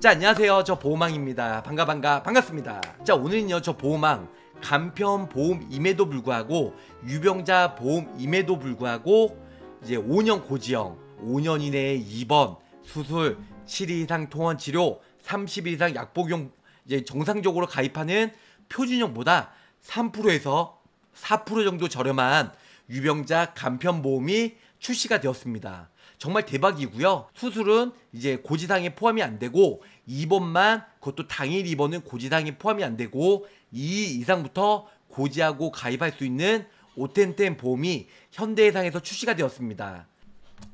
자 안녕하세요 저 보호망입니다 반가 반가 반갑습니다 자 오늘은요 저 보호망 간편 보험임에도 불구하고 유병자 보험임에도 불구하고 이제 5년 고지형 5년 이내에 입원 수술 7일 이상 통원 치료 30일 이상 약 복용 이제 정상적으로 가입하는 표준형보다 3%에서 4% 정도 저렴한 유병자 간편보험이 출시가 되었습니다. 정말 대박이고요. 수술은 이제 고지상에 포함이 안 되고 입원만 그것도 당일 입원은 고지상에 포함이 안 되고 2 이상부터 고지하고 가입할 수 있는 오텐텐 보험이 현대해상에서 출시가 되었습니다.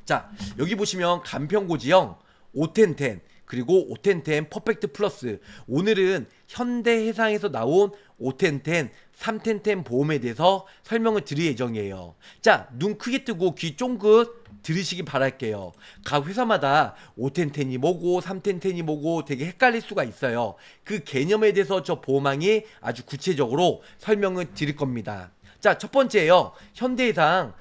자, 여기 보시면 간편고지형 오텐텐 그리고 오텐텐 퍼펙트 플러스 오늘은 현대해상에서 나온 오텐텐 3텐텐 보험에 대해서 설명을 드릴 예정이에요. 자, 눈 크게 뜨고 귀 쫑긋 들으시길 바랄게요. 각 회사마다 5텐텐이 뭐고 3텐텐이 뭐고 되게 헷갈릴 수가 있어요. 그 개념에 대해서 저 보험왕이 아주 구체적으로 설명을 드릴 겁니다. 자, 첫 번째예요. 현대해상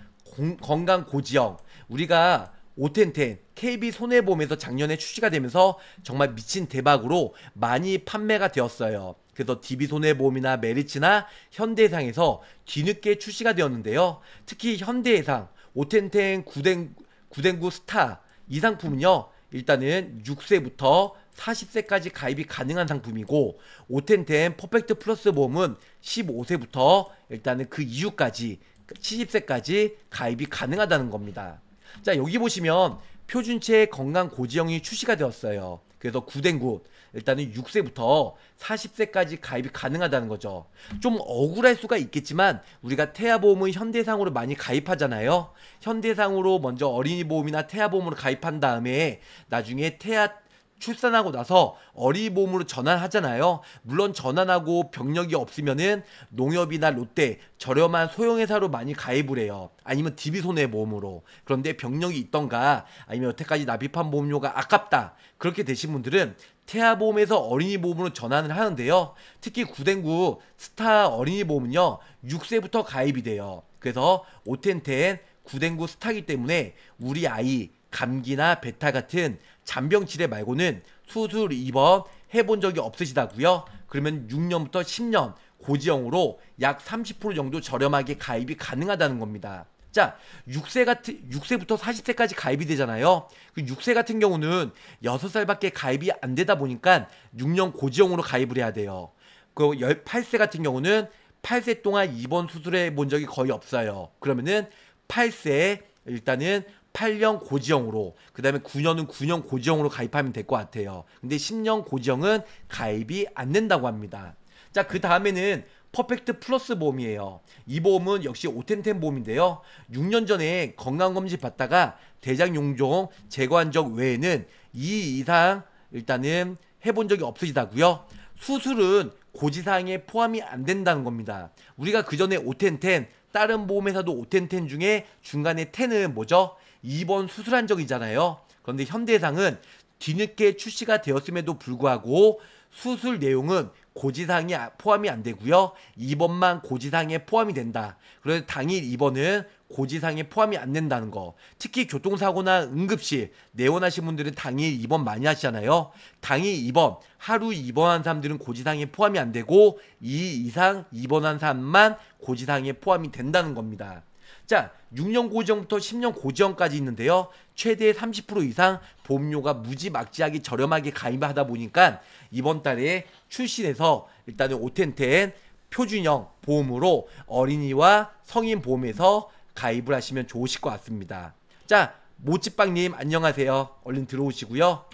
건강 고지형 우리가 5텐텐 KB 손해보험에서 작년에 출시가 되면서 정말 미친 대박으로 많이 판매가 되었어요. 그래서 DB손해보험이나 메리츠나 현대해상에서 뒤늦게 출시가 되었는데요. 특히 현대해상 오텐텐 구댕 구댕구 스타 이 상품은요. 일단은 6세부터 40세까지 가입이 가능한 상품이고 오텐텐 퍼펙트 플러스 보험은 15세부터 일단은 그 이후까지 70세까지 가입이 가능하다는 겁니다. 자 여기 보시면 표준체 건강 고지형이 출시가 되었어요. 그래서 구댕굿 일단은 6세부터 40세까지 가입이 가능하다는 거죠. 좀 억울할 수가 있겠지만 우리가 태아보험은 현대상으로 많이 가입하잖아요. 현대상으로 먼저 어린이 보험이나 태아보험으로 가입한 다음에 나중에 태아 출산하고 나서 어린이보험으로 전환하잖아요. 물론 전환하고 병력이 없으면은 농협이나 롯데 저렴한 소형회사로 많이 가입을 해요. 아니면 DB손해보험으로. 그런데 병력이 있던가 아니면 여태까지 납입한 보험료가 아깝다. 그렇게 되신 분들은 태아보험에서 어린이보험으로 전환을 하는데요. 특히 구댕구 스타 어린이보험은요. 6세부터 가입이 돼요. 그래서 5텐텐 구댕구 스타기 때문에 우리 아이 감기나 베타 같은 잔병 치레 말고는 수술 입원 해본 적이 없으시다고요? 그러면 6년부터 10년 고지형으로 약 30% 정도 저렴하게 가입이 가능하다는 겁니다. 자, 6세 같은 6세부터 40세까지 가입이 되잖아요. 그 6세 같은 경우는 6살밖에 가입이 안 되다 보니까 6년 고지형으로 가입을 해야 돼요. 그 18세 같은 경우는 8세 동안 입원 수술해 본 적이 거의 없어요. 그러면은 8세 일단은 8년 고지형으로 그다음에 9년은 9년 고지형으로 가입하면 될 것 같아요. 근데 10년 고지형은 가입이 안 된다고 합니다. 자, 그 다음에는 퍼펙트 플러스 보험이에요. 이 보험은 역시 오텐텐 보험인데요. 6년 전에 건강검진 받다가 대장 용종 제거한 적 외에는 2 이상 일단은 해본 적이 없으시다고요. 수술은 고지사항에 포함이 안 된다는 겁니다. 우리가 그 전에 오텐텐 다른 보험회사도 오텐텐 중에 중간에 텐은 뭐죠? 이번 수술한 적이잖아요. 그런데 현대상은 뒤늦게 출시가 되었음에도 불구하고 수술 내용은 고지상항이 포함이 안 되고요. 입번만고지상에 포함이 된다. 그래서 당일 입번은고지상에 포함이 안 된다는 거. 특히 교통사고나 응급실 내원하신 분들은 당일 입원 많이 하시잖아요. 당일 입원 하루 입원한 사람들은 고지상에 포함이 안 되고 이 이상 입원한 사람만 고지상에 포함이 된다는 겁니다. 자, 6년 고정부터 10년 고정까지 있는데요. 최대 30% 이상 보험료가 무지막지하게 저렴하게 가입하다 보니까 이번 달에 출신에서 일단은 오텐텐 표준형 보험으로 어린이와 성인 보험에서 가입을 하시면 좋으실 것 같습니다. 자, 모찌빵님 안녕하세요. 얼른 들어오시고요.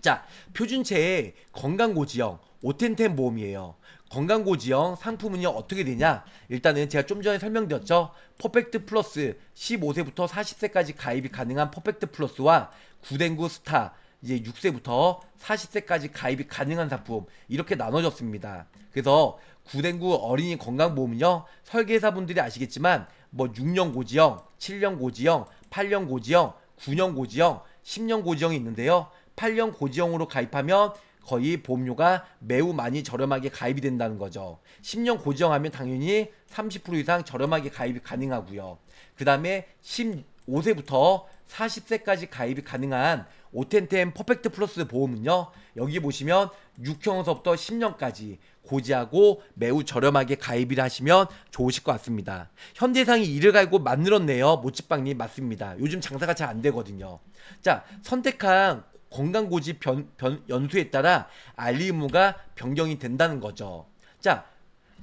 자, 표준체의 건강고지형 오텐텐 보험이에요. 건강고지형 상품은요 어떻게 되냐 일단은 제가 좀 전에 설명드렸죠 퍼펙트 플러스 15세부터 40세까지 가입이 가능한 퍼펙트 플러스와 구덴구 스타 이제 6세부터 40세까지 가입이 가능한 상품 이렇게 나눠졌습니다 그래서 구덴구 어린이 건강보험은요 설계사분들이 아시겠지만 뭐 6년 고지형 7년 고지형 8년 고지형 9년 고지형 10년 고지형이 있는데요 8년 고지형으로 가입하면 거의 보험료가 매우 많이 저렴하게 가입이 된다는 거죠. 10년 고정하면 당연히 30% 이상 저렴하게 가입이 가능하고요. 그 다음에 15세부터 40세까지 가입이 가능한 오텐텐 퍼펙트 플러스 보험은요. 여기 보시면 6형에서부터 10년까지 고지하고 매우 저렴하게 가입을 하시면 좋으실 것 같습니다. 현대상이 이를 갈고 만들었네요. 모찌빵님 맞습니다. 요즘 장사가 잘 안 되거든요. 자 선택한 건강고지 변, 변, 연수에 따라 알림 의무가 변경이 된다는 거죠. 자,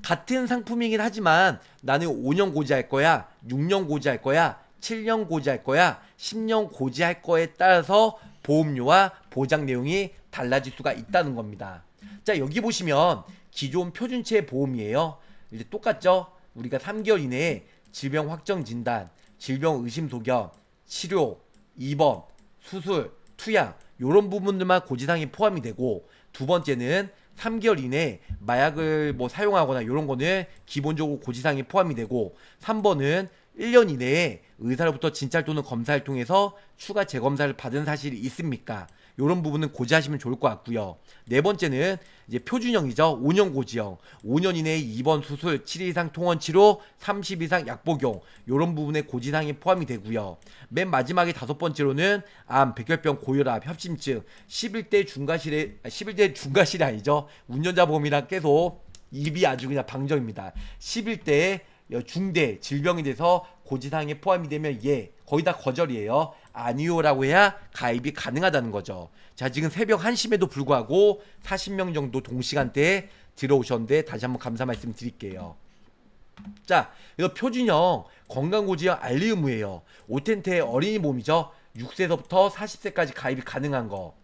같은 상품이긴 하지만 나는 5년 고지할 거야, 6년 고지할 거야, 7년 고지할 거야, 10년 고지할 거에 따라서 보험료와 보장 내용이 달라질 수가 있다는 겁니다. 자, 여기 보시면 기존 표준체 보험이에요. 이제 똑같죠? 우리가 3개월 이내에 질병 확정 진단, 질병 의심 소견, 치료, 입원, 수술, 투약, 요런 부분들만 고지사항이 포함이 되고 두 번째는 3개월 이내 마약을 뭐 사용하거나 요런 거는 기본적으로 고지사항이 포함이 되고 3번은 1년 이내에 의사로부터 진찰 또는 검사를 통해서 추가 재검사를 받은 사실이 있습니까? 이런 부분은 고지하시면 좋을 것 같고요. 네 번째는 이제 표준형이죠. 5년 고지형. 5년 이내에 입원 수술, 7일 이상 통원 치료, 30 이상 약 복용. 이런 부분에 고지사항이 포함이 되고요. 맨 마지막에 다섯 번째로는 암, 백혈병, 고혈압, 협심증, 11대 중과실에 11대 아, 중과실이 아니죠. 운전자 보험이랑 계속 입이 아주 그냥 방정입니다. 11대 중대 질병이돼서 고지사항에 포함이 되면 예, 거의 다 거절이에요. 아니요라고 해야 가입이 가능하다는 거죠. 자, 지금 새벽 1시에도 불구하고 40명 정도 동시간대에 들어오셨는데 다시 한번 감사 말씀 드릴게요. 자, 이거 표준형 건강고지형 알리움이에요. 오텐트의 어린이 몸이죠. 6세서부터 40세까지 가입이 가능한 거.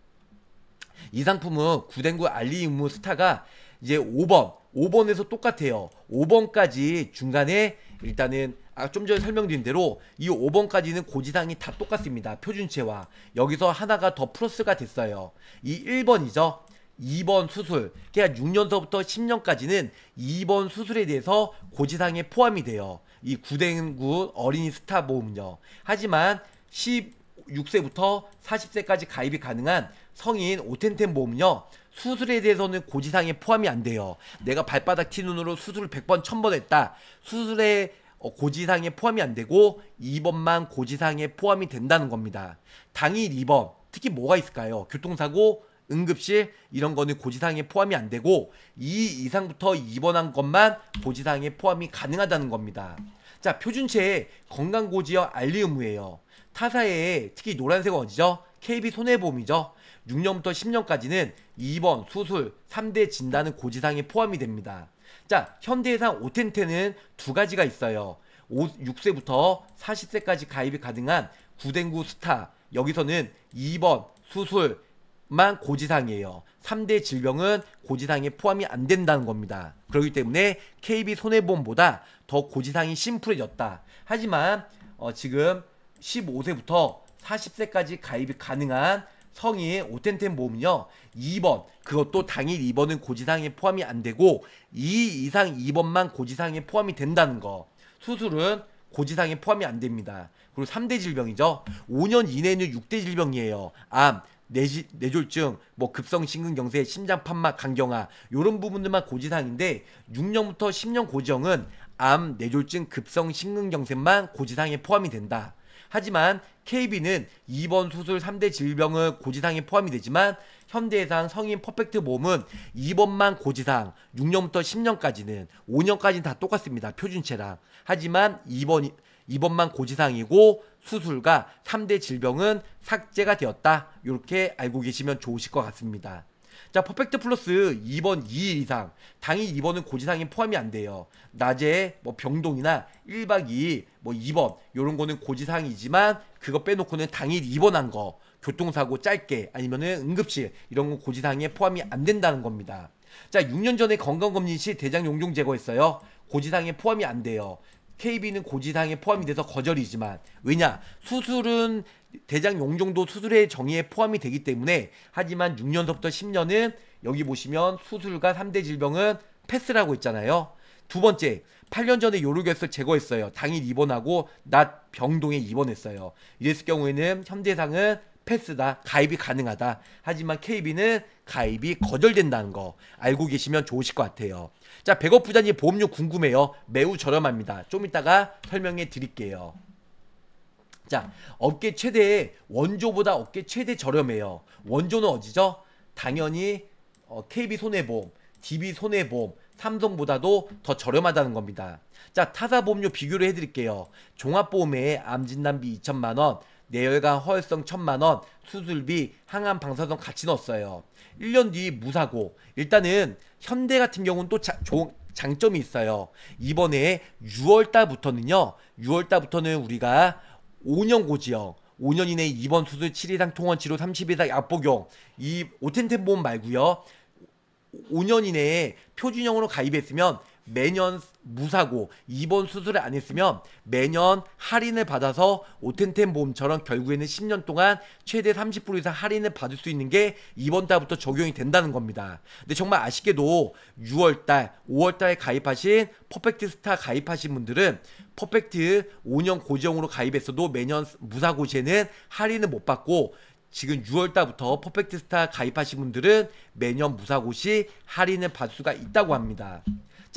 이 상품은 구덴구 알리움무 스타가 이제 5번, 5번에서 똑같아요. 5번까지 중간에 일단은 아, 좀 전에 설명드린 대로 이 5번까지는 고지상이 다 똑같습니다. 표준체와 여기서 하나가 더 플러스가 됐어요. 이 1번이죠. 2번 수술, 그러니까 6년서부터 10년까지는 2번 수술에 대해서 고지상에 포함이 돼요. 이 구댕구 어린이 스타 보험료. 하지만 16세부터 40세까지 가입이 가능한 성인 오텐텐 보험료 수술에 대해서는 고지상에 포함이 안 돼요. 내가 발바닥 튀눈으로 수술을 100번, 1000번 했다. 수술에 어, 고지상에 포함이 안 되고 2번만 고지상에 포함이 된다는 겁니다. 당일 2번 특히 뭐가 있을까요? 교통사고, 응급실 이런 거는 고지상에 포함이 안 되고 2 이상부터 2번한 것만 고지상에 포함이 가능하다는 겁니다. 자, 표준체의 건강고지어 알리 의무예요. 타사에 특히 노란색 어디죠? KB 손해보험이죠. 6년부터 10년까지는 2번 수술, 3대 진단은 고지상에 포함이 됩니다. 자, 현대해상 오텐텐는두 가지가 있어요. 5, 6세부터 40세까지 가입이 가능한 구댕구 스타. 여기서는 2번 수술만 고지상이에요. 3대 질병은 고지상에 포함이 안 된다는 겁니다. 그렇기 때문에 KB 손해보험보다 더 고지상이 심플해졌다. 하지만 어, 지금 15세부터 40세까지 가입이 가능한 성의의 오텐텐 모음이요. 2번 그것도 당일 2번은 고지사항에 포함이 안 되고 2 이상 2번만 고지사항에 포함이 된다는 거. 수술은 고지사항에 포함이 안 됩니다. 그리고 3대 질병이죠. 5년 이내는 6대 질병이에요. 암, 내지, 뇌졸중, 뭐 급성심근경색, 심장판막, 강경화요런 부분들만 고지사항인데 6년부터 10년 고지형은 암, 뇌졸중, 급성심근경색만 고지사항에 포함이 된다. 하지만 KB는 이번 수술 3대 질병은 고지상에 포함이 되지만 현대해상 성인 퍼펙트 몸은 2번만 고지상 6년부터 10년까지는 5년까지는 다 똑같습니다. 표준체랑. 하지만 2번 2번만 고지상이고 수술과 3대 질병은 삭제가 되었다. 이렇게 알고 계시면 좋으실 것 같습니다. 자 퍼펙트 플러스 2번 2일 이상 당일 2번은 고지사항이 포함이 안 돼요 낮에 뭐 병동이나 1박 2일 뭐 2번 요런 거는 고지사항이지만 그거 빼놓고는 당일 2번 한거 교통사고 짧게 아니면은 응급실 이런 건 고지사항에 포함이 안 된다는 겁니다 자 6년 전에 건강검진 시 대장 용종 제거했어요 고지사항에 포함이 안 돼요 KB는 고지사항에 포함이 돼서 거절이지만 왜냐 수술은 대장 용종도 수술의 정의에 포함이 되기 때문에 하지만 6년서부터 10년은 여기 보시면 수술과 3대 질병은 패스라고 했잖아요. 두 번째, 8년 전에 요르결석 제거했어요. 당일 입원하고 낮 병동에 입원했어요. 이랬을 경우에는 현대상은 패스다. 가입이 가능하다. 하지만 KB는 가입이 거절된다는 거 알고 계시면 좋으실 것 같아요. 자, 백업 부자님 보험료 궁금해요. 매우 저렴합니다. 좀 이따가 설명해 드릴게요. 자, 업계 최대 원조보다 업계 최대 저렴해요. 원조는 어디죠? 당연히 어, KB 손해보험, DB 손해보험, 삼성보다도 더 저렴하다는 겁니다. 자, 타사 보험료 비교를 해드릴게요. 종합보험에 암진단비 2천만원, 내열과 허혈성 천만원, 수술비, 항암 방사선 같이 넣었어요. 1년 뒤 무사고. 일단은 현대 같은 경우는 또 자, 조, 장점이 있어요. 이번에 6월달부터는요. 6월달부터는 우리가 5년 고지형 5년 이내 입원 수술 7 이상 통원 치료 30 이상 약 복용 이 오텐텐 보험 말고요. 5년 이내에 표준형으로 가입했으면 매년 무사고 이번 수술을 안 했으면 매년 할인을 받아서 오텐텐 보험처럼 결국에는 10년 동안 최대 30% 이상 할인을 받을 수 있는 게 이번 달부터 적용이 된다는 겁니다. 근데 정말 아쉽게도 6월 달, 5월 달에 가입하신 퍼펙트 스타 가입하신 분들은 퍼펙트 5년 고정으로 가입했어도 매년 무사 고시에는 할인을 못 받고 지금 6월달부터 퍼펙트 스타 가입하신 분들은 매년 무사고시 할인을 받을 수가 있다고 합니다.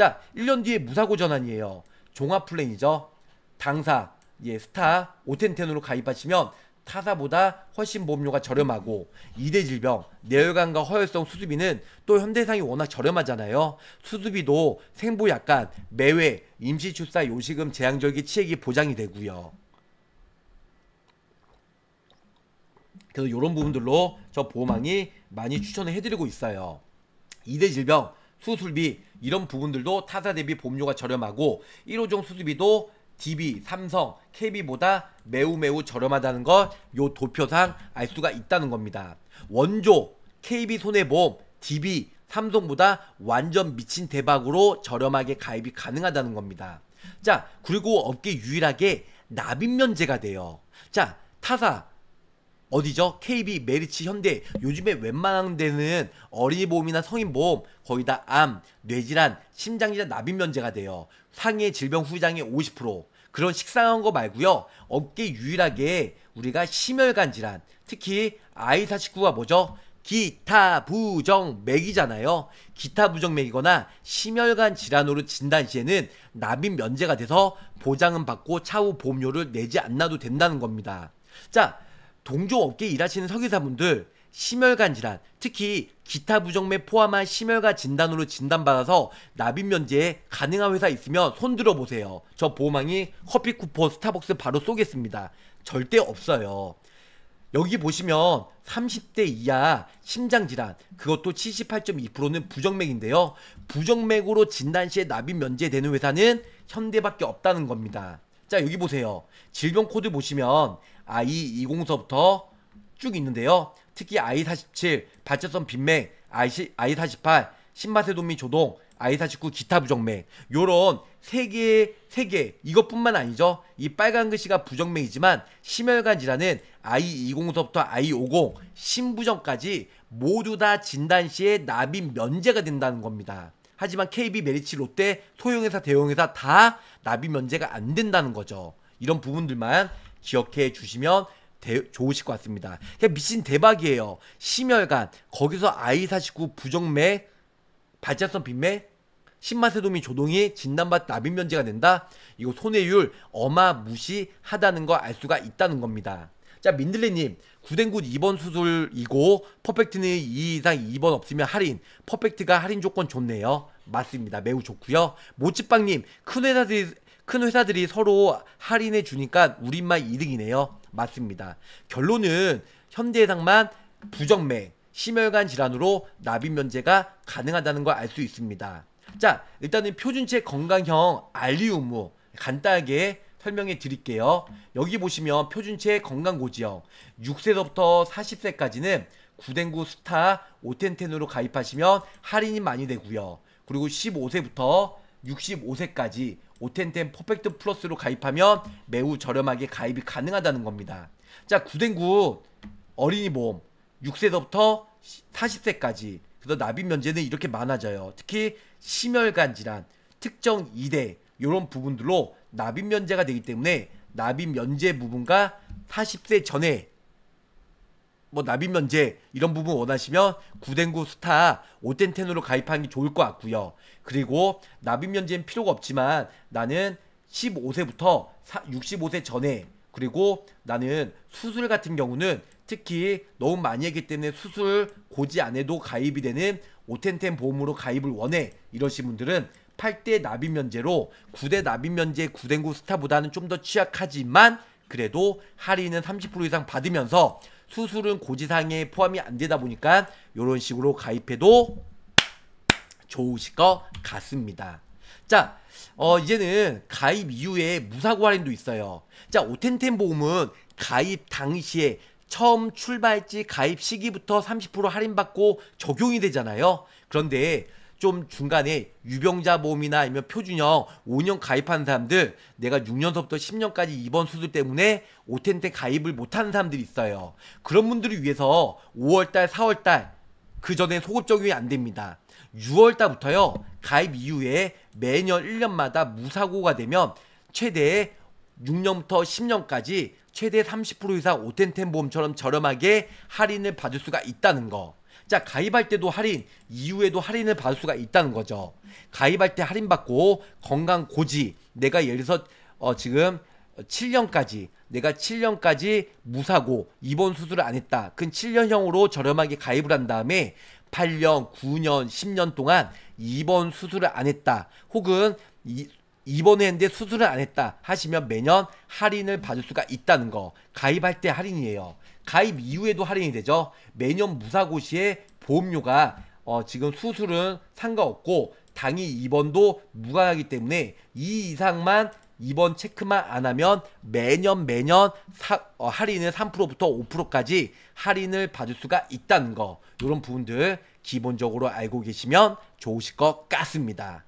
자, 1년 뒤에 무사고 전환이에요. 종합 플랜이죠. 당사, 예, 스타, 오텐텐으로 가입하시면 타사보다 훨씬 보험료가 저렴하고 2대 질병, 내혈관과 허혈성 수술비는 또 현대상이 워낙 저렴하잖아요. 수술비도 생보약간 매외, 임시출사, 요식음, 재앙절기, 치액이 보장이 되고요. 그래서 이런 부분들로 저 보험왕이 많이 추천을 해드리고 있어요. 2대 질병, 수술비 이런 부분들도 타사 대비 보험료가 저렴하고 1호종 수술비도 DB, 삼성, KB보다 매우 매우 저렴하다는 것 요 도표상 알 수가 있다는 겁니다. 원조, KB 손해보험, DB, 삼성보다 완전 미친 대박으로 저렴하게 가입이 가능하다는 겁니다. 자, 그리고 업계 유일하게 납입 면제가 돼요. 자, 타사, 어디죠? KB, 메리츠, 현대 요즘에 웬만한 데는 어린이 보험이나 성인 보험 거의 다 암, 뇌질환, 심장질환 납입 면제가 돼요. 상해 질병 후유장애 50% 그런 식상한 거 말고요. 업계 유일하게 우리가 심혈관 질환, 특히 I49가 뭐죠? 기타 부정 맥이잖아요. 기타 부정 맥이거나 심혈관 질환으로 진단 시에는 납입 면제가 돼서 보장은 받고 차후 보험료를 내지 않나도 된다는 겁니다. 자, 동종업계 일하시는 석유사분들 심혈관 질환, 특히 기타 부정맥 포함한 심혈관 진단으로 진단받아서 납입 면제에 가능한 회사 있으면 손 들어보세요. 저 보험왕이 커피 쿠폰 스타벅스 바로 쏘겠습니다. 절대 없어요. 여기 보시면 30대 이하 심장질환 그것도 78.2%는 부정맥인데요. 부정맥으로 진단 시에 납입 면제되는 회사는 현대밖에 없다는 겁니다. 자 여기 보세요. 질병 코드 보시면 I20서부터 쭉 있는데요. 특히 I47, 발전성 빈맥, I48, 신맛의 도미 조동, I49 기타 부정맥 요런 세개의 3개 이것뿐만 아니죠 이 빨간 글씨가 부정맥이지만 심혈관 질환은 I20서부터 I50 신부정까지 모두 다 진단 시에 납입 면제가 된다는 겁니다 하지만 KB 메리츠 롯데 소형회사 대형회사 다 납입 면제가 안 된다는 거죠 이런 부분들만 기억해 주시면 대, 좋으실 것 같습니다. 그냥 미친 대박이에요. 심혈관, 거기서 I49 부정맥, 발자성 빈맥, 신마세도미 조동이 진단받 납입 면제가 된다. 이거 손해율 어마무시하다는 걸알 수가 있다는 겁니다. 자 민들레님 구댕굿 2번 수술이고 퍼펙트는 2 이상 2번 없으면 할인 퍼펙트가 할인 조건 좋네요 맞습니다 매우 좋고요 모찌빵님 큰 회사들 큰 회사들이 서로 할인해 주니까 우리만 이득이네요. 맞습니다. 결론은 현대해상만 부정맥, 심혈관 질환으로 납입 면제가 가능하다는 걸 알 수 있습니다. 자, 일단은 표준체 건강형 알리 우무 간단하게 설명해 드릴게요. 여기 보시면 표준체 건강고지형 6세부터 40세까지는 구댕구 스타 오텐텐으로 가입하시면 할인이 많이 되고요. 그리고 15세부터 65세까지 오텐텐 퍼펙트 플러스로 가입하면 매우 저렴하게 가입이 가능하다는 겁니다. 자, 구댕구 어린이 보험 6세부터 40세까지 그래서 납입 면제는 이렇게 많아져요. 특히 심혈관 질환, 특정 이대 이런 부분들로 납입 면제가 되기 때문에 납입 면제 부분과 40세 전에 뭐 납입 면제 이런 부분 원하시면 구덴구 스타 오텐텐으로 가입하는 게 좋을 것 같고요. 그리고 납입 면제는 필요가 없지만 나는 15세부터 65세 전에 그리고 나는 수술 같은 경우는 특히 너무 많이 했기 때문에 수술 고지 안 해도 가입이 되는 오텐텐 보험으로 가입을 원해 이러신 분들은 8대 납입 면제로 9대 납입 면제 구덴구 스타보다는 좀 더 취약하지만 그래도 할인은 30% 이상 받으면서 수술은 고지사항에 포함이 안 되다 보니까 이런 식으로 가입해도 좋으실 것 같습니다. 자, 어, 이제는 가입 이후에 무사고 할인도 있어요. 자, 오텐텐 보험은 가입 당시에 처음 출발지 가입 시기부터 30% 할인받고 적용이 되잖아요. 그런데 좀 중간에 유병자 보험이나 아니면 표준형 5년 가입한 사람들 내가 6년서부터 10년까지 입원 수술 때문에 오텐테 가입을 못하는 사람들이 있어요. 그런 분들을 위해서 5월달, 4월달 그 전에 소급 적용이 안 됩니다. 6월달부터요 가입 이후에 매년 1년마다 무사고가 되면 최대 6년부터 10년까지 최대 30% 이상 오텐텐 보험처럼 저렴하게 할인을 받을 수가 있다는 거. 자, 가입할 때도 할인, 이후에도 할인을 받을 수가 있다는 거죠. 가입할 때 할인받고 건강 고지, 내가 예를 들어서 어, 지금 7년까지 내가 7년까지 무사고 입원 수술을 안 했다. 근 7년형으로 저렴하게 가입을 한 다음에 8년, 9년, 10년 동안 입원 수술을 안 했다. 혹은 이, 입원했는데 수술을 안 했다 하시면 매년 할인을 받을 수가 있다는 거. 가입할 때 할인이에요. 가입 이후에도 할인이 되죠. 매년 무사고시에 보험료가 어, 지금 수술은 상관없고 당일 입원도 무관하기 때문에 이 이상만 입원 체크만 안 하면 매년 매년 사, 어, 할인을 3%부터 5%까지 할인을 받을 수가 있다는 거 이런 부분들 기본적으로 알고 계시면 좋으실 것 같습니다.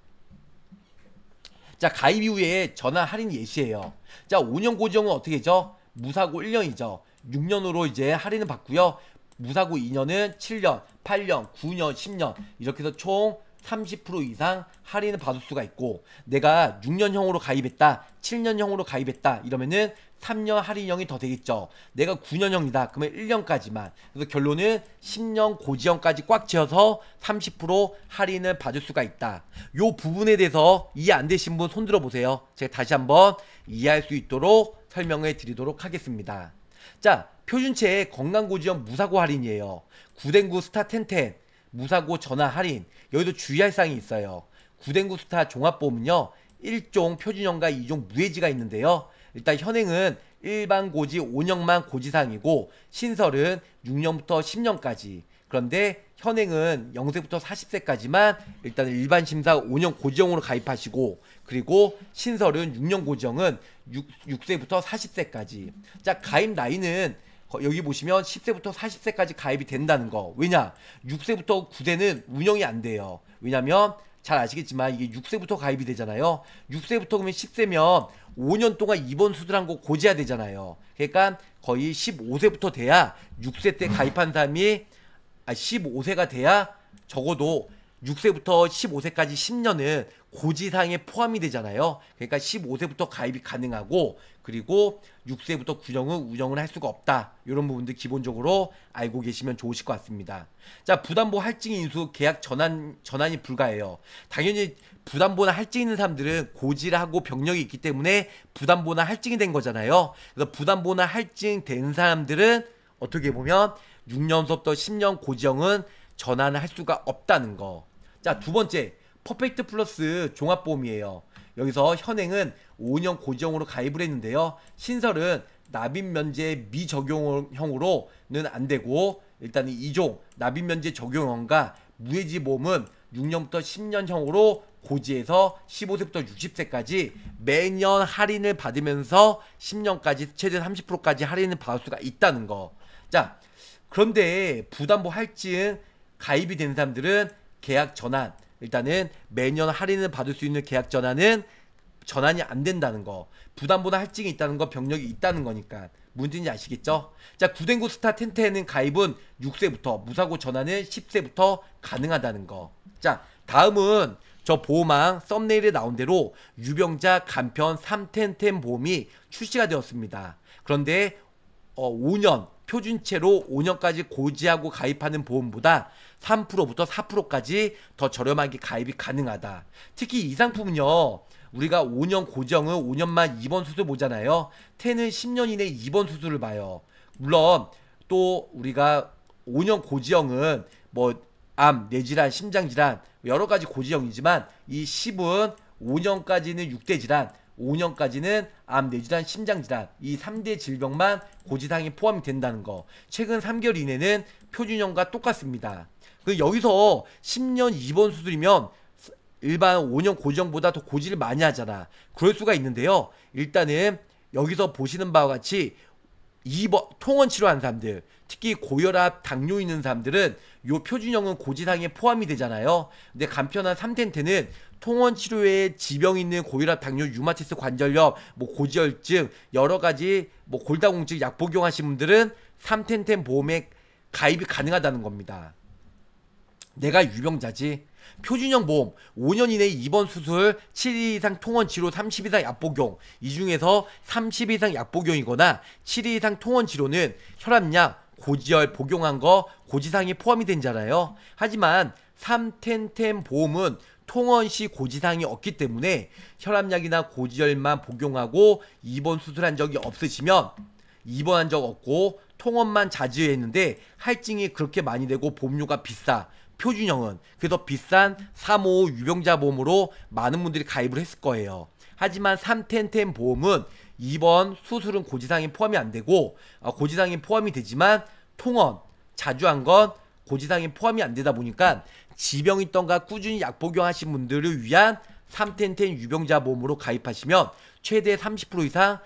자 가입 이후에 전화 할인 예시예요. 자 5년 고정은 어떻게죠? 무사고 1년이죠. 6년으로 이제 할인을 받고요. 무사고 2년은 7년, 8년, 9년, 10년 이렇게 해서 총 30% 이상 할인을 받을 수가 있고 내가 6년형으로 가입했다 7년형으로 가입했다 이러면은 3년 할인형이 더 되겠죠 내가 9년형이다 그러면 1년까지만 그래서 결론은 10년 고지형까지 꽉 채워서 30% 할인을 받을 수가 있다 요 부분에 대해서 이해 안 되신 분 손들어 보세요 제가 다시 한번 이해할 수 있도록 설명해 드리도록 하겠습니다 자, 표준체의 건강고지원 무사고 할인이에요. 구댕구 스타 텐텐 무사고 전화 할인. 여기도 주의할 사항이 있어요. 구댕구 스타 종합보험은요. 1종 표준형과 2종 무해지가 있는데요. 일단 현행은 일반 고지 5년만 고지상이고 신설은 6년부터 10년까지 그런데 현행은 0세부터 40세까지만 일단 일반 심사 5년 고지형으로 가입하시고 그리고 신설은 6년 고정은 6, 세부터 40세까지. 자, 가입 나이는 여기 보시면 10세부터 40세까지 가입이 된다는 거. 왜냐? 6세부터 9세는 운영이 안 돼요. 왜냐면 잘 아시겠지만 이게 6세부터 가입이 되잖아요. 6세부터 그러면 10세면 5년 동안 입원 수술한 거 고지야 해 되잖아요. 그러니까 거의 15세부터 돼야 6세 때 가입한 사람이 아 15세가 돼야 적어도 6세부터 15세까지 10년은 고지사항에 포함이 되잖아요. 그러니까 15세부터 가입이 가능하고 그리고 6세부터 구형 은 운영을 할 수가 없다. 이런 부분들 기본적으로 알고 계시면 좋으실 것 같습니다. 자, 부담보 할증 인수 계약 전환 전환이 불가해요. 당연히 부담보나 할증 있는 사람들은 고지하고 병력이 있기 때문에 부담보나 할증이 된 거잖아요. 그래서 부담보나 할증 된 사람들은 어떻게 보면 6년서부터 10년 고지형은 전환할 수가 없다는 거. 자, 두 번째. 퍼펙트 플러스 종합보험이에요. 여기서 현행은 5년 고정으로 가입을 했는데요. 신설은 납입 면제 미적용형으로는 안 되고 일단 이종 납입 면제 적용형과 무해지 보험은 6년부터 10년형으로 고지에서 15세부터 60세까지 매년 할인을 받으면서 10년까지 최대 30%까지 할인을 받을 수가 있다는 거. 자, 그런데 부담보 할증 가입이 된 사람들은 계약 전환 일단은 매년 할인을 받을 수 있는 계약 전환은 전환이 안 된다는 거 부담보다 할증이 있다는 거 병력이 있다는 거니까 문제인지 아시겠죠? 자 구댕구 스타 텐트에는 가입은 6세부터 무사고 전환은 10세부터 가능하다는 거 자 다음은 저 보호망 썸네일에 나온 대로 유병자 간편 3텐텐 보험이 출시가 되었습니다 그런데 어, 5년 표준체로 5년까지 고지하고 가입하는 보험보다 3%부터 4%까지 더 저렴하게 가입이 가능하다. 특히 이 상품은요. 우리가 5년 고정은 5년만 입원 수술 보잖아요. 텐은 10년 이내 입원 수술을 봐요. 물론 또 우리가 5년 고지형은 뭐 암, 뇌질환, 심장질환 여러 가지 고지형이지만 이 10은 5년까지는 6대 질환, 5년까지는 암, 뇌질환, 심장질환 이 3대 질병만 고지사항에 포함이 된다는 거. 최근 3개월 이내는 표준형과 똑같습니다. 그 여기서 10년 입원 수술이면 일반 5년 고정보다 더 고지를 많이 하잖아. 그럴 수가 있는데요. 일단은 여기서 보시는 바와 같이 2번 통원 치료한 사람들, 특히 고혈압, 당뇨 있는 사람들은 요 표준형은 고지상에 포함이 되잖아요. 근데 간편한 3텐트는 통원 치료 에 지병이 있는 고혈압, 당뇨, 유마티스, 관절염, 뭐 고지혈증 여러 가지 뭐 골다공증 약 복용하신 분들은 삼텐텐 보험에 가입이 가능하다는 겁니다. 내가 유병자지. 표준형 보험 5년 이내 입원 수술 7일 이상 통원 치료 30 이상 약 복용 이 중에서 30 이상 약 복용이거나 7일 이상 통원 치료는 혈압약 고지혈 복용한 거고지상에 포함이 된잖아요. 하지만 3텐텐 보험은 통원시 고지사항이 없기 때문에 혈압약이나 고지혈만 복용하고 입원 수술한 적이 없으시면 입원한 적 없고 통원만 자제했는데 할증이 그렇게 많이 되고 보험료가 비싸 표준형은 그래서 비싼 355 유병자 보험으로 많은 분들이 가입을 했을 거예요. 하지만 3텐텐 보험은 입원 수술은 고지상에 포함이 안 되고 아, 고지상에 포함이 되지만 통원 자주 한 건 고지상에 포함이 안 되다 보니까 지병 있던가 꾸준히 약 복용하신 분들을 위한 3텐텐 유병자 보험으로 가입하시면 최대 30% 이상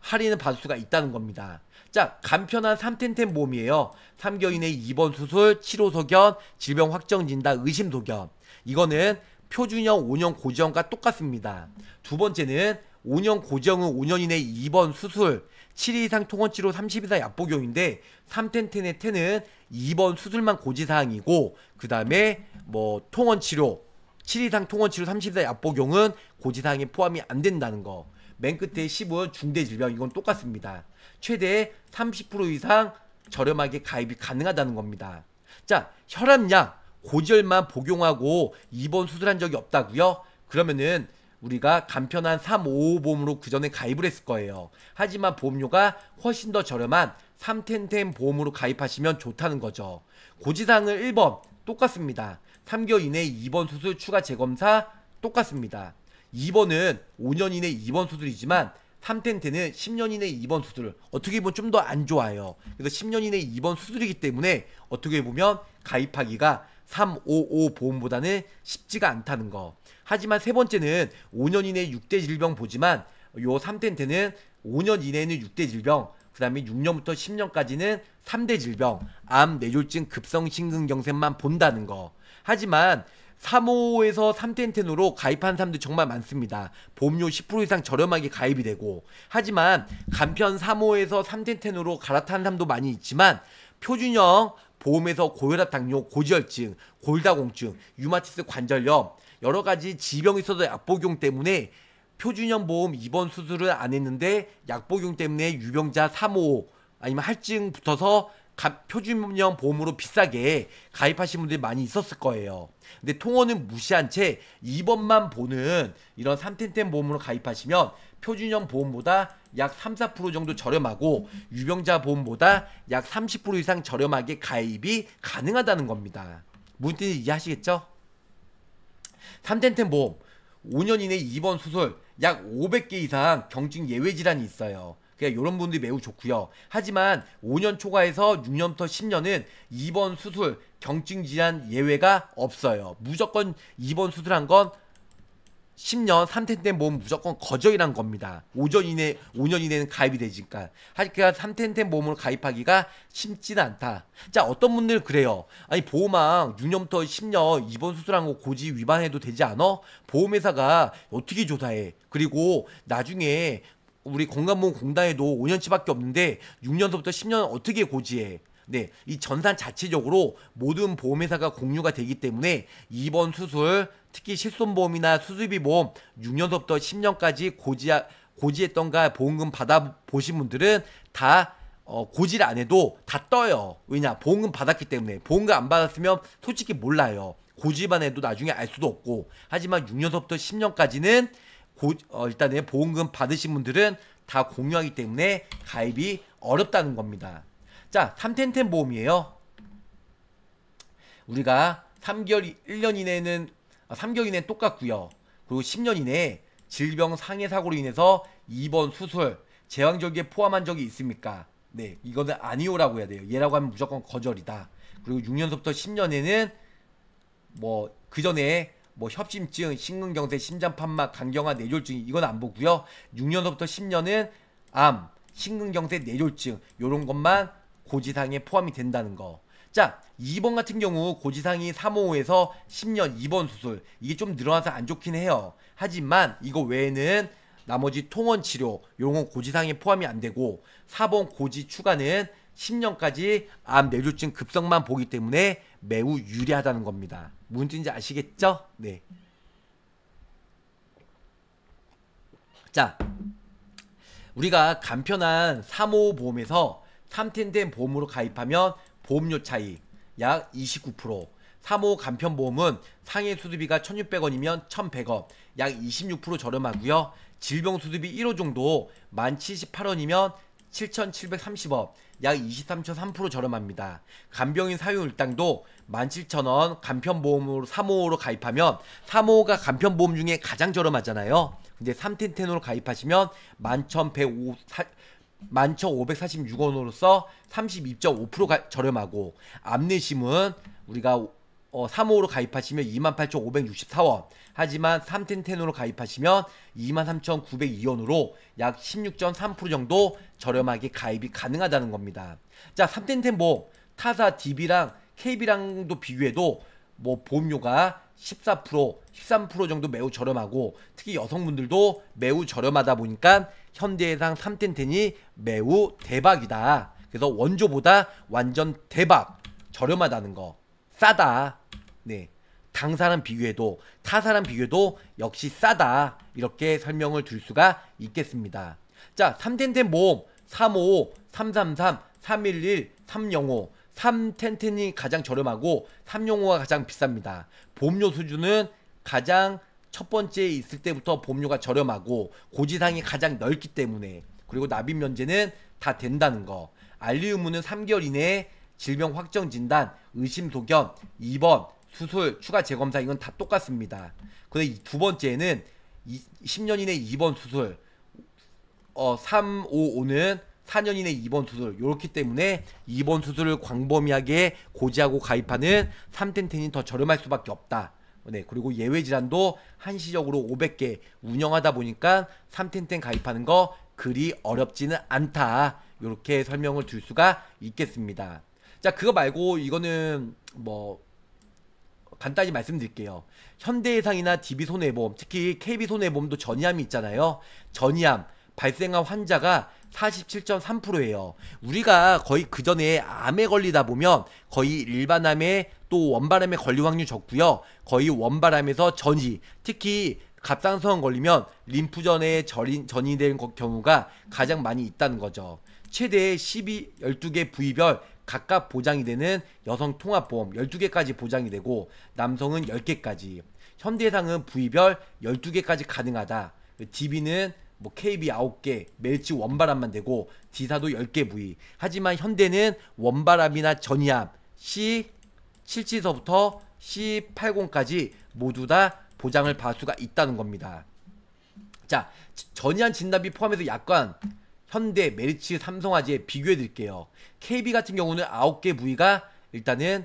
할인을 받을 수가 있다는 겁니다. 자, 간편한 3텐텐 보험이에요. 3개월 이내 입원 수술, 치료 소견, 질병 확정 진단, 의심 소견. 이거는 표준형 5년 고정과 똑같습니다. 두 번째는 5년 고정은 5년 이내 입원 수술, 7 이상 통원치료 30 이상 약복용인데 3텐텐의 텐은 2번 수술만 고지사항이고 그 다음에 뭐 통원치료 7 이상 통원치료 30 이상 약복용은 고지사항에 포함이 안 된다는 거. 맨 끝에 10은 중대질병 이건 똑같습니다. 최대 30% 이상 저렴하게 가입이 가능하다는 겁니다. 자 혈압약 고지혈만 복용하고 입원 수술한 적이 없다고요? 그러면은 우리가 간편한 355보험으로 그전에 가입을 했을 거예요. 하지만 보험료가 훨씬 더 저렴한 3텐텐 보험으로 가입하시면 좋다는 거죠. 고지사항은 1번 똑같습니다. 3개월 이내 2번 수술 추가 재검사 똑같습니다. 2번은 5년 이내 2번 수술이지만 3텐텐은 10년 이내 2번 수술 어떻게 보면 좀 더 안 좋아요. 그래서 10년 이내 2번 수술이기 때문에 어떻게 보면 가입하기가 355 보험보다는 쉽지가 않다는 거. 하지만 세 번째는 5년 이내 6대 질병 보지만 요 3텐트는 5년 이내는 에 6대 질병, 그 다음에 6년부터 10년까지는 3대 질병, 암, 뇌졸증 급성심근경색만 본다는 거. 하지만 3호에서 3텐텐으로 가입한 사람도 정말 많습니다. 보험료 10% 이상 저렴하게 가입이 되고 하지만 간편 3호에서 3텐텐으로 갈아탄 사람도 많이 있지만 표준형 보험에서 고혈압, 당뇨, 고지혈증, 골다공증, 유마티스 관절염 여러 가지 질병이 있어서 약 복용 때문에 표준형 보험 입원 수술을 안 했는데 약 복용 때문에 유병자 3호 아니면 할증 붙어서 가, 표준형 보험으로 비싸게 가입하신 분들이 많이 있었을 거예요. 근데 통원은 무시한 채 2번만 보는 이런 3텐텐 보험으로 가입하시면 표준형 보험보다 약 3, 4% 정도 저렴하고 유병자 보험보다 약 30% 이상 저렴하게 가입이 가능하다는 겁니다. 무슨 뜻인지 이해하시겠죠? 3텐텐 보험 5년 이내 입원 수술 약 500개 이상 경증 예외 질환이 있어요. 그러니까 이런 분들이 매우 좋고요. 하지만 5년 초과해서 6년부터 10년은 입원 수술 경증 질환 예외가 없어요. 무조건 입원 수술한 건 10년 3태 때모으 무조건 거절이란 겁니다. 5년 이내 5년 이내는 가입이 되니까. 하니까 3태 때 모음을 가입하기가 쉽지는 않다. 자, 어떤 분들 그래요. 아니 보험왕 6년부터 10년 입원 수술한 거 고지 위반해도 되지 않어? 보험회사가 어떻게 조사해? 그리고 나중에 우리 건강보험공단에도 5년치밖에 없는데 6년서부터 10년 어떻게 고지해? 네, 이 전산 자체적으로 모든 보험회사가 공유가 되기 때문에 이번 수술, 특히 실손보험이나 수술비 보험 6년부터 서 10년까지 고지하, 고지했던가 보험금 받아보신 분들은 다 어, 고지를 안 해도 다 떠요. 왜냐, 보험금 받았기 때문에. 보험금 안 받았으면 솔직히 몰라요. 고지만 해도 나중에 알 수도 없고. 하지만 6년서부터 10년까지는 고, 어, 일단은 보험금 받으신 분들은 다 공유하기 때문에 가입이 어렵다는 겁니다. 자, 3텐텐 보험이에요. 우리가 3개월, 1년 이내는, 에 아, 3개월 이내는 똑같고요 그리고 10년 이내에 질병 상해 사고로 인해서 입원 수술, 제왕절에 포함한 적이 있습니까? 네, 이거는 아니오라고 해야 돼요. 얘라고 하면 무조건 거절이다. 그리고 6년서부터 10년에는 뭐 그 전에 뭐 협심증, 심근경색, 심장판막, 간경화, 뇌졸중 이건 안 보고요. 6년서부터 10년은 암, 심근경색, 뇌졸중 요런 것만 고지상에 포함이 된다는 거. 자, 2번 같은 경우 고지상이 3호에서 10년 2번 수술 이게 좀 늘어나서 안 좋긴 해요. 하지만 이거 외에는 나머지 통원 치료 용어 고지상에 포함이 안 되고 4번 고지 추가는 10년까지 암 뇌졸중 급성만 보기 때문에 매우 유리하다는 겁니다. 무슨 뜻인지 아시겠죠? 네. 자, 우리가 간편한 3호 보험에서 3텐덴 보험으로 가입하면 보험료 차이 약 29%, 3호 간편보험은 상해 수수비가 1,600원이면 1,100원, 약 26% 저렴하고요. 질병 수수비 1호 정도 1,078원이면 7,730원, 약 23.3% 저렴합니다. 간병인 사용일당도 17,000원 간편보험으로 3호로 가입하면 3호가 간편보험 중에 가장 저렴하잖아요. 근데 3텐텐으로 가입하시면 11,150, 11,546원으로서 32.5%가 저렴하고 암내심은 우리가 어, 3호로 가입하시면 28,564원 하지만 3텐텐으로 가입하시면 23,902원으로 약 16.3% 정도 저렴하게 가입이 가능하다는 겁니다. 자 3텐텐 뭐 타사 DB랑 KB랑도 비교해도 뭐 보험료가 14%, 13% 정도 매우 저렴하고 특히 여성분들도 매우 저렴하다 보니까 현대해상 3텐텐이 매우 대박이다. 그래서 원조보다 완전 대박, 저렴하다는 거, 싸다. 네. 당사랑 비교해도 타사랑 비교해도 역시 싸다. 이렇게 설명을 드릴 수가 있겠습니다. 자, 3텐텐 모험 355, 333, 311, 305 3 텐텐이 가장 저렴하고 3용호가 가장 비쌉니다. 보험 수준은 가장 첫번째 있을 때부터 보험가 저렴하고 고지상이 가장 넓기 때문에 그리고 납입 면제는 다 된다는 거. 알리 의무는 3개월 이내에 질병 확정 진단, 의심 소견, 입원, 수술, 추가 재검사 이건 다 똑같습니다. 근데 두 번째는 10년 이내 입원 수술, 어, 355는 4년 이내 입원 수술 이렇기 때문에 입원 수술을 광범위하게 고지하고 가입하는 3텐텐이 더 저렴할 수밖에 없다. 네, 그리고 예외 질환도 한시적으로 500개 운영하다 보니까 3텐텐 가입하는 거 그리 어렵지는 않다. 이렇게 설명을 줄 수가 있겠습니다. 자, 그거 말고 이거는 뭐 간단히 말씀드릴게요. 현대해상이나 DB손해보험, 특히 KB손해보험도 전이암이 있잖아요. 전이암 발생한 환자가 47.3%예요. 우리가 거의 그 전에 암에 걸리다 보면 거의 일반 암에 또 원바람에 걸릴 확률 적고요. 거의 원바람에서 전이, 특히 갑상선 걸리면 림프전에 전이, 전이 된 경우가 가장 많이 있다는 거죠. 최대 12, 12개 부위별 각각 보장이 되는 여성 통합보험 12개까지 보장이 되고 남성은 10개까지 현대상은 부위별 12개까지 가능하다. DB는 뭐 KB 9개, 멜치 원바람만 되고 디사도 10개 부위. 하지만 현대는 원바람이나 전이함 C7지서부터 C80까지 모두 다 보장을 받을 수가 있다는 겁니다. 자, 전이한 진단비 포함해서 약간 현대, 메리츠, 삼성화재 비교해 드릴게요. KB 같은 경우는 9개 부위가 일단은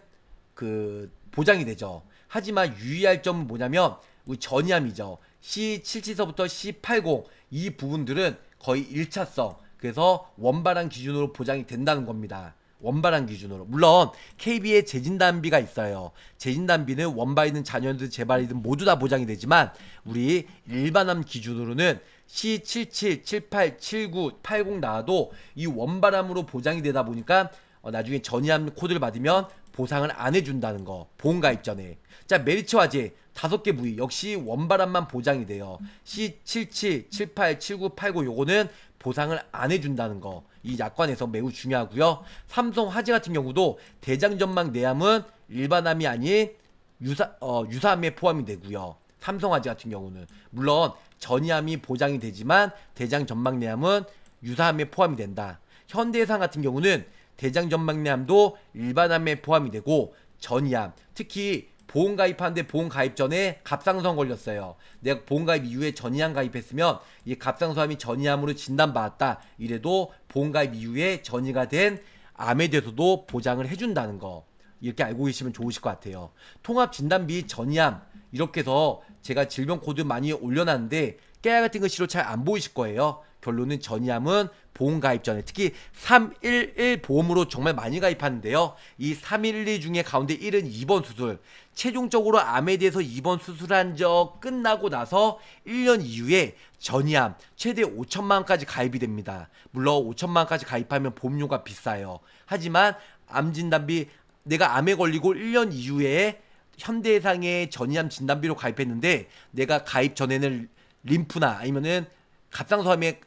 그 보장이 되죠. 하지만 유의할 점은 뭐냐면 전이암이죠 C7C서부터 C80 이 부분들은 거의 1차성 그래서 원발한 기준으로 보장이 된다는 겁니다. 원발한 기준으로 물론 KB의 재진단비가 있어요. 재진단비는 원발이든 잔여든 재발이든 모두 다 보장이 되지만 우리 일반암 기준으로는 C77, 78, 79, 80 나와도 이 원발암으로 보장이 되다 보니까 어, 나중에 전이암 코드를 받으면 보상을 안 해준다는 거 보험가입 전에 자 메리츠 화재 다섯 개 부위 역시 원바람만 보장이 돼요 C77, 78, 79, 89 요거는 보상을 안 해준다는 거 이 약관에서 매우 중요하고요 삼성 화재 같은 경우도 대장 전망 내암은 일반암이 아닌 유사, 어, 유사암에 포함이 되고요 삼성 화재 같은 경우는 물론 전이암이 보장이 되지만 대장 전망 내암은 유사암에 포함이 된다 현대해상 같은 경우는 대장전막내암도 일반암에 포함이 되고 전이암, 특히 보험 가입하는데 보험 가입 전에 갑상선 걸렸어요. 내가 보험 가입 이후에 전이암 가입했으면 이 갑상선암이 전이암으로 진단받았다. 이래도 보험 가입 이후에 전이가 된 암에 대해서도 보장을 해준다는 거. 이렇게 알고 계시면 좋으실 것 같아요. 통합 진단비 전이암 이렇게 해서 제가 질병 코드 많이 올려놨는데 깨알 같은 것이로잘 안 보이실 거예요. 결론은 전이암은 보험 가입 전에 특히 311 보험으로 정말 많이 가입하는데요. 이 312 중에 가운데 1은 2번 수술. 최종적으로 암에 대해서 2번 수술한 적 끝나고 나서 1년 이후에 전이암 최대 5천만까지 가입이 됩니다. 물론 5천만까지 가입하면 보험료가 비싸요. 하지만 암 진단비 내가 암에 걸리고 1년 이후에 현대해상의 전이암 진단비로 가입했는데 내가 가입 전에는 림프나 아니면은 갑상선암에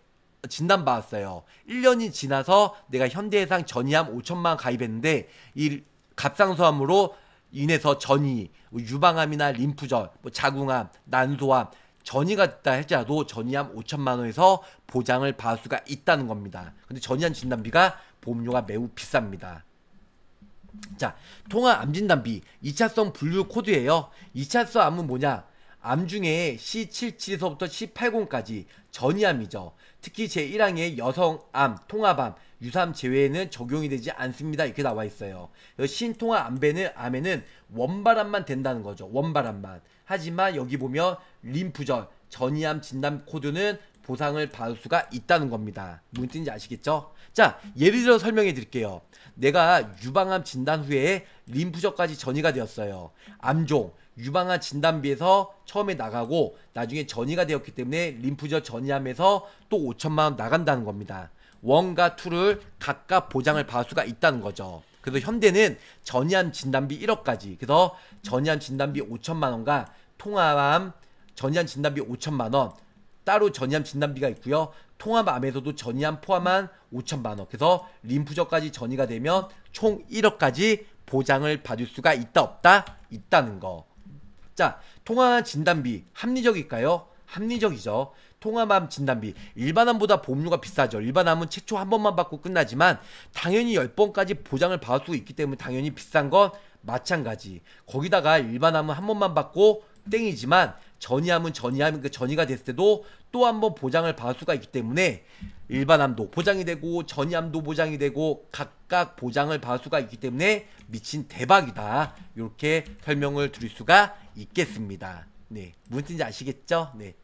진단받았어요. 1년이 지나서 내가 현대해상 전이암 5천만 가입했는데 이갑상선암으로 인해서 전이 뭐 유방암이나 림프절, 뭐 자궁암, 난소암 전이가 됐다 할지라도 전이암 5천만 원에서 보장을 받을 수가 있다는 겁니다. 근데 전이암 진단비가 보험료가 매우 비쌉니다. 자, 통화 암 진단비 2차성 분류 코드예요. 2차성 암은 뭐냐? 암 중에 C77에서부터 C80까지 전이암이죠. 특히 제1항의 여성암, 통합암, 유사암 제외에는 적용이 되지 않습니다. 이렇게 나와 있어요. 신통화 암배는 암에는 원발암만 된다는 거죠. 원발암만. 하지만 여기 보면 림프절, 전이암 진단 코드는 보상을 받을 수가 있다는 겁니다. 무슨 뜻인지 아시겠죠? 자, 예를 들어 설명해 드릴게요. 내가 유방암 진단 후에 림프절까지 전이가 되었어요. 암종, 유방암 진단비에서 처음에 나가고 나중에 전이가 되었기 때문에 림프절 전이암에서 또 5천만 원 나간다는 겁니다. 원과 투를 각각 보장을 받을 수가 있다는 거죠. 그래서 현대는 전이암 진단비 1억까지 그래서 전이암 진단비 5천만 원과 통암 화 전이암 진단비 5천만 원 따로 전이암 진단비가 있고요. 통합암에서도 전이암 포함한 5천만 원. 그래서 림프저까지 전이가 되면 총 1억까지 보장을 받을 수가 있다 없다 있다는 거. 자, 통합암 진단비 합리적일까요? 합리적이죠. 통합암 진단비 일반암보다 보험료가 비싸죠. 일반암은 최초 한 번만 받고 끝나지만 당연히 10번까지 보장을 받을 수 있기 때문에 당연히 비싼 건 마찬가지. 거기다가 일반암은 한 번만 받고 땡이지만 전이하면 전이하면 그 전이가 됐을 때도 또 한 번 보장을 받을 수가 있기 때문에 일반암도 보장이 되고 전이암도 보장이 되고 각각 보장을 받을 수가 있기 때문에 미친 대박이다. 이렇게 설명을 드릴 수가 있겠습니다. 네, 무슨 뜻인지 아시겠죠? 네.